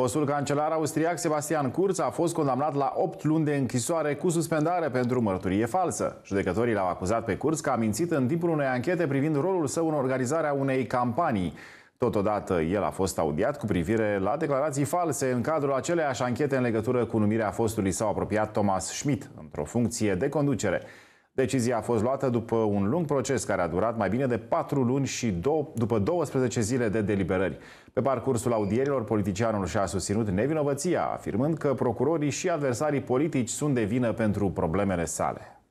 Fostul cancelar austriac Sebastian Kurz a fost condamnat la 8 luni de închisoare cu suspendare pentru mărturie falsă. Judecătorii l-au acuzat pe Kurz că a mințit în timpul unei anchete privind rolul său în organizarea unei campanii. Totodată, el a fost audiat cu privire la declarații false în cadrul aceleiași anchete în legătură cu numirea fostului său apropiat Thomas Schmidt într-o funcție de conducere. Decizia a fost luată după un lung proces care a durat mai bine de patru luni și dou- după 12 zile de deliberări. Pe parcursul audierilor, politicianul și-a susținut nevinovăția, afirmând că procurorii și adversarii politici sunt de vină pentru problemele sale.